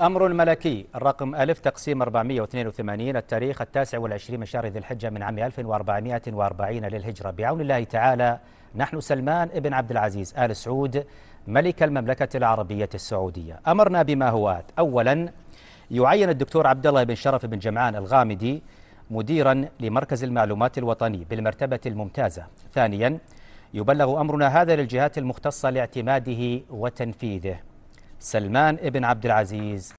أمر ملكي الرقم ألف تقسيم 482 التاريخ التاسع والعشرين من شهر ذي الحجة من عام 1440 للهجرة بعون الله تعالى نحن سلمان ابن عبد العزيز آل سعود ملك المملكة العربية السعودية أمرنا بما هو أولا يعين الدكتور عبد الله بن شرف بن جمعان الغامدي مديرا لمركز المعلومات الوطني بالمرتبة الممتازة ثانيا يبلغ أمرنا هذا للجهات المختصة لاعتماده وتنفيذه سلمان ابن عبد العزيز